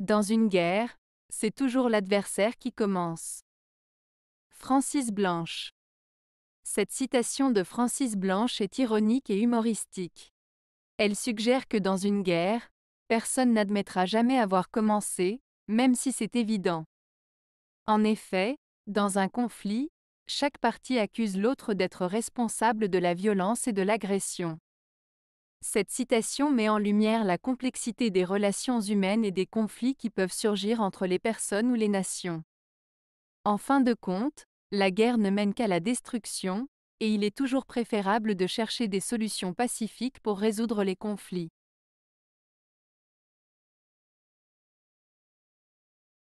Dans une guerre, c'est toujours l'adversaire qui commence. Francis Blanche. Cette citation de Francis Blanche est ironique et humoristique. Elle suggère que dans une guerre, personne n'admettra jamais avoir commencé, même si c'est évident. En effet, dans un conflit, chaque partie accuse l'autre d'être responsable de la violence et de l'agression. Cette citation met en lumière la complexité des relations humaines et des conflits qui peuvent surgir entre les personnes ou les nations. En fin de compte, la guerre ne mène qu'à la destruction, et il est toujours préférable de chercher des solutions pacifiques pour résoudre les conflits.